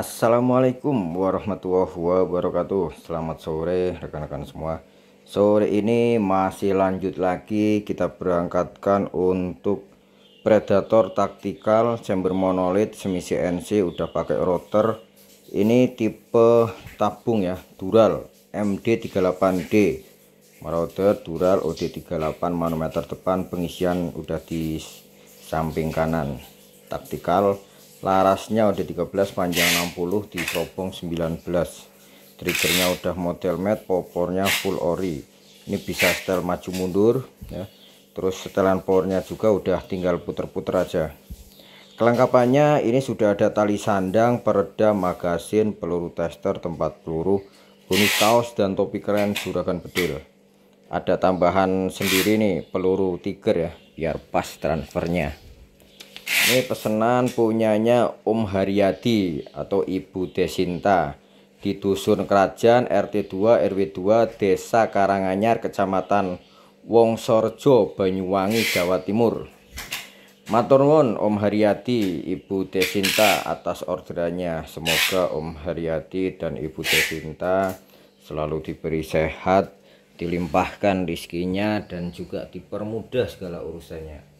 Assalamualaikum warahmatullahi wabarakatuh Selamat sore rekan-rekan semua Sore ini masih lanjut lagi kita berangkatkan untuk Predator taktikal chamber monolith semi CNC udah pakai router Ini tipe tabung ya dural MD38D Marauder dural OD38 manometer depan pengisian udah di samping kanan taktikal larasnya udah 13 panjang 60 di serobong 19 triggernya udah model mat popornya full ori ini bisa setel maju mundur ya terus setelan powernya juga udah tinggal puter-puter aja kelengkapannya ini sudah ada tali sandang pereda magasin peluru tester tempat peluru bonus kaos dan topi keren juragan bedil ada tambahan sendiri nih peluru tiger ya biar pas transfernya ini pesanan punyanya Om Haryadi atau Ibu Desinta di Dusun Kerajaan RT 2 RW 2 Desa Karanganyar Kecamatan Wongsorjo Banyuwangi Jawa Timur. Matur nuwun Om Haryadi, Ibu Desinta atas orderannya. Semoga Om Haryadi dan Ibu Desinta selalu diberi sehat, dilimpahkan rizkinya dan juga dipermudah segala urusannya.